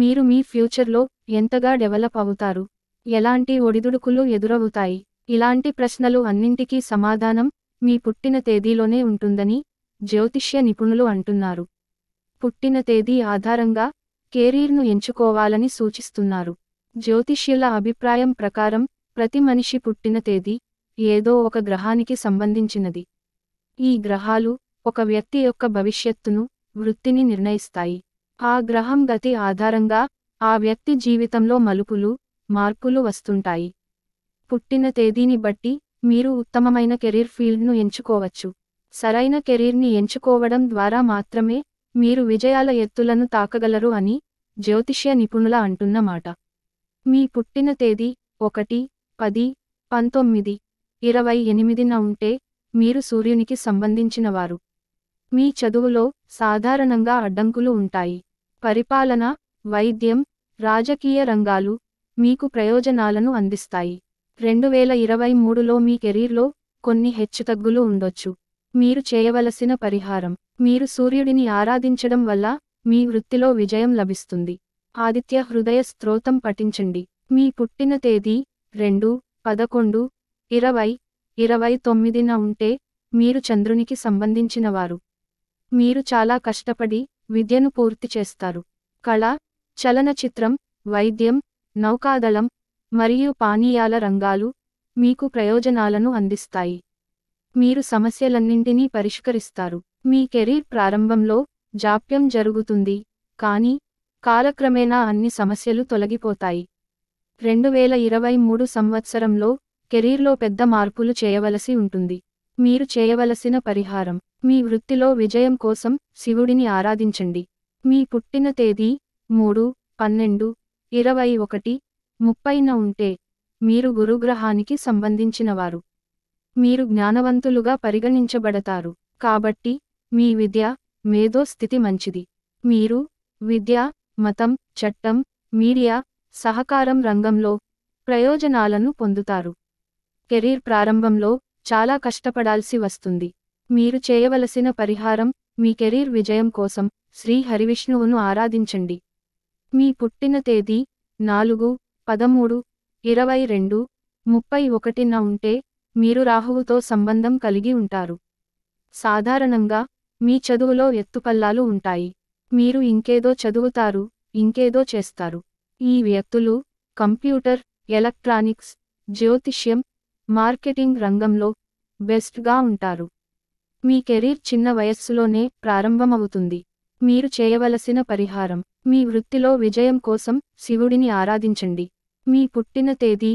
మీరు మీ ఫ్యూచర్లో ఎంతగా డెవలప్ అవుతారు ఎలాంటి ఒడిదుడుకులు ఎదురవుతాయి ఇలాంటి ప్రశ్నలు అన్నింటికీ సమాధానం మీ పుట్టిన తేదీలోనే ఉంటుందని జ్యోతిష్య నిపుణులు అంటున్నారు పుట్టిన తేదీ ఆధారంగా కెరీర్ను ఎంచుకోవాలని సూచిస్తున్నారు జ్యోతిష్యుల అభిప్రాయం ప్రకారం ప్రతి మనిషి పుట్టిన తేదీ ఏదో ఒక గ్రహానికి సంబంధించినది ఈ గ్రహాలు ఒక వ్యక్తి యొక్క భవిష్యత్తును వృత్తిని నిర్ణయిస్తాయి ఆ గ్రహం గతి ఆధారంగా ఆ వ్యక్తి జీవితంలో మలుపులు మార్పులు వస్తుంటాయి పుట్టిన తేదీని బట్టి మీరు ఉత్తమమైన కెరీర్ ఫీల్డ్ను ఎంచుకోవచ్చు సరైన కెరీర్ని ఎంచుకోవడం ద్వారా మాత్రమే మీరు విజయాల ఎత్తులను తాకగలరు అని జ్యోతిష్య నిపుణుల అంటున్నమాట మీ పుట్టిన తేదీ ఒకటి పది పంతొమ్మిది ఇరవై ఎనిమిదిన ఉంటే మీరు సూర్యునికి సంబంధించినవారు మీ చదువులో సాధారణంగా అడ్డంకులు ఉంటాయి పరిపాలన వైద్యం రాజకీయ రంగాలు మీకు ప్రయోజనాలను అందిస్తాయి రెండు వేల ఇరవై మూడులో మీ కెరీర్లో కొన్ని హెచ్చుతగ్గులు ఉండొచ్చు మీరు చేయవలసిన పరిహారం మీరు సూర్యుడిని ఆరాధించడం వల్ల మీ వృత్తిలో విజయం లభిస్తుంది ఆదిత్య హృదయ స్త్రోతం పఠించండి మీ పుట్టిన తేదీ రెండు పదకొండు ఇరవై ఇరవై తొమ్మిదిన ఉంటే మీరు చంద్రునికి సంబంధించినవారు మీరు చాలా కష్టపడి విద్యను పూర్తి చేస్తారు కళ చలనచిత్రం వైద్యం నౌకాదళం మరియు పానీయాల రంగాలు మీకు ప్రయోజనాలను అందిస్తాయి మీరు సమస్యలన్నింటినీ పరిష్కరిస్తారు మీ కెరీర్ ప్రారంభంలో జాప్యం జరుగుతుంది కానీ కాలక్రమేణా అన్ని సమస్యలు తొలగిపోతాయి రెండు వేల ఇరవై మూడు సంవత్సరంలో కెరీర్లో పెద్ద మార్పులు చేయవలసి ఉంటుంది మీరు చేయవలసిన పరిహారం మీ వృత్తిలో విజయం కోసం శివుడిని ఆరాధించండి మీ పుట్టిన తేదీ మూడు పన్నెండు ఇరవై ఒకటి ముప్పైన ఉంటే మీరు గురుగ్రహానికి సంబంధించినవారు మీరు జ్ఞానవంతులుగా పరిగణించబడతారు కాబట్టి మీ విద్య మేధో స్థితి మంచిది మీరు విద్య మతం చట్టం మీడియా సహకారం రంగంలో ప్రయోజనాలను పొందుతారు కెరీర్ ప్రారంభంలో చాలా కష్టపడాల్సి వస్తుంది మీరు చేయవలసిన పరిహారం మీ కెరీర్ విజయం కోసం శ్రీ హరివిష్ణువును ఆరాధించండి మీ పుట్టిన తేదీ నాలుగు పదమూడు ఇరవై రెండు ముప్పై ఒకటిన ఉంటే మీరు రాహువుతో సంబంధం కలిగి ఉంటారు సాధారణంగా మీ చదువులో ఎత్తుపల్లాలు ఉంటాయి మీరు ఇంకేదో చదువుతారు ఇంకేదో చేస్తారు ఈ వ్యక్తులు కంప్యూటర్ ఎలక్ట్రానిక్స్ జ్యోతిష్యం మార్కెటింగ్ రంగంలో బెస్ట్గా ఉంటారు మీ కెరీర్ చిన్న వయస్సులోనే ప్రారంభమవుతుంది మీరు చేయవలసిన పరిహారం మీ వృత్తిలో విజయం కోసం శివుడిని ఆరాధించండి మీ పుట్టిన తేదీ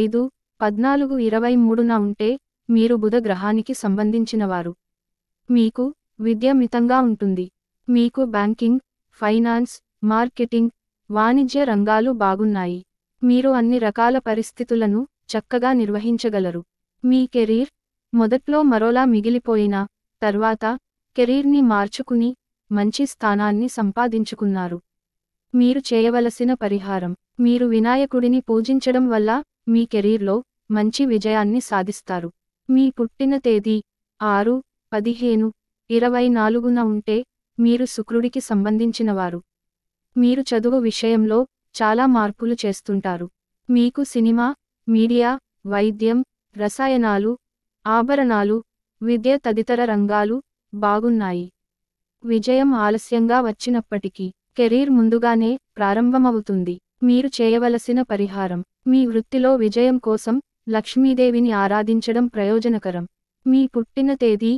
ఐదు పద్నాలుగు ఇరవై మూడున ఉంటే మీరు బుధ గ్రహానికి సంబంధించినవారు మీకు విద్య మితంగా ఉంటుంది మీకు బ్యాంకింగ్ ఫైనాన్స్ మార్కెటింగ్ వాణిజ్య రంగాలు బాగున్నాయి మీరు అన్ని రకాల పరిస్థితులను చక్కగా నిర్వహించగలరు మీ కెరీర్ మొదట్లో మరోలా మిగిలిపోయినా తర్వాత కెరీర్ని మార్చుకుని మంచి స్థానాన్ని సంపాదించుకున్నారు మీరు చేయవలసిన పరిహారం మీరు వినాయకుడిని పూజించడం వల్ల మీ కెరీర్లో మంచి విజయాన్ని సాధిస్తారు మీ పుట్టిన తేదీ ఆరు పదిహేను ఇరవై నాలుగున ఉంటే మీరు శుక్రుడికి సంబంధించినవారు మీరు చదువు విషయంలో చాలా మార్పులు చేస్తుంటారు మీకు సినిమా మీడియా వైద్యం రసాయనాలు ఆభరణాలు విద్య తదితర రంగాలు బాగున్నాయి విజయం ఆలస్యంగా వచ్చినప్పటికీ కెరీర్ ముందుగానే ప్రారంభమవుతుంది మీరు చేయవలసిన పరిహారం మీ వృత్తిలో విజయం కోసం లక్ష్మీదేవిని ఆరాధించడం ప్రయోజనకరం మీ పుట్టిన తేదీ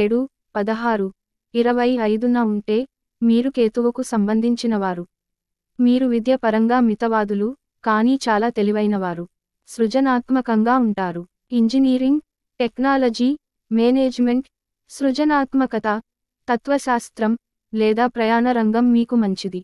ఏడు పదహారు ఇరవై ఐదున ఉంటే మీరు కేతువుకు సంబంధించినవారు మీరు విద్యపరంగా మితవాదులు కానీ చాలా తెలివైనవారు సృజనాత్మకంగా ఉంటారు ఇంజనీరింగ్ టెక్నాలజీ మేనేజ్మెంట్ సృజనాత్మకత తత్వశాస్త్రం లేదా ప్రయాణ రంగం మీకు మంచిది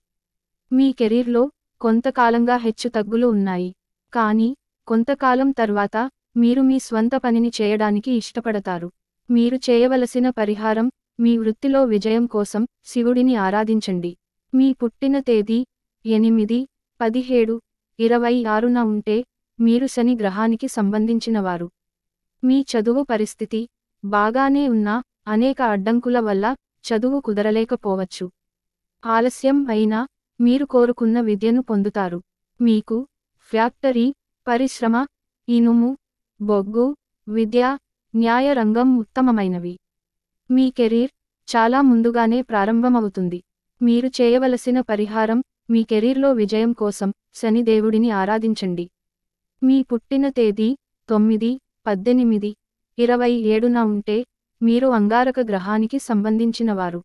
మీ కెరీర్లో కొంతకాలంగా హెచ్చుతగ్గులు ఉన్నాయి కానీ కొంతకాలం తర్వాత మీరు మీ స్వంత పనిని చేయడానికి ఇష్టపడతారు మీరు చేయవలసిన పరిహారం మీ వృత్తిలో విజయం కోసం శివుడిని ఆరాధించండి మీ పుట్టిన తేదీ ఎనిమిది పదిహేడు ఇరవై ఆరున ఉంటే మీరు శని గ్రహానికి సంబంధించినవారు మీ చదువు పరిస్థితి బాగానే ఉన్నా అనేక అడ్డంకుల వల్ల చదువు కుదరలేకపోవచ్చు ఆలస్యం అయినా మీరు కోరుకున్న విద్యను పొందుతారు మీకు ఫ్యాక్టరీ పరిశ్రమ ఇనుము బొగ్గు విద్య న్యాయ రంగం ఉత్తమమైనవి మీ కెరీర్ చాలా ముందుగానే ప్రారంభమవుతుంది మీరు చేయవలసిన పరిహారం మీ కెరీర్లో విజయం కోసం శనిదేవుడిని ఆరాధించండి మీ పుట్టిన తేదీ తొమ్మిది పద్దెనిమిది ఇరవై ఏడున ఉంటే మీరు అంగారక గ్రహానికి సంబంధించినవారు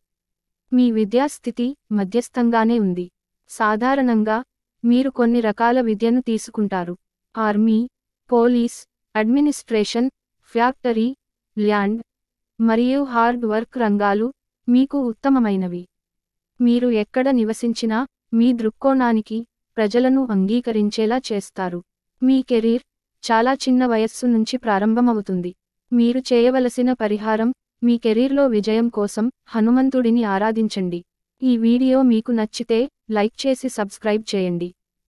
మీ విద్యాస్థితి మధ్యస్థంగానే ఉంది సాధారణంగా మీరు కొన్ని రకాల విద్యను తీసుకుంటారు army police administration factory land మరియు హార్డ్ వర్క్ రంగాలు మీకు ఉత్తమమైనవి మీరు ఎక్కడ నివసించినా మీ దృక్కోణానికి ప్రజలను అంగీకరించేలా చేస్తారు మీ కెరీర్ చాలా చిన్న వయస్సు నుంచి ప్రారంభమవుతుంది మీరు చేయవలసిన పరిహారం మీ కెరీర్లో విజయం కోసం హనుమంతుడిని ఆరాధించండి ఈ వీడియో మీకు నచ్చితే లైక్ చేసి సబ్స్క్రైబ్ చేయండి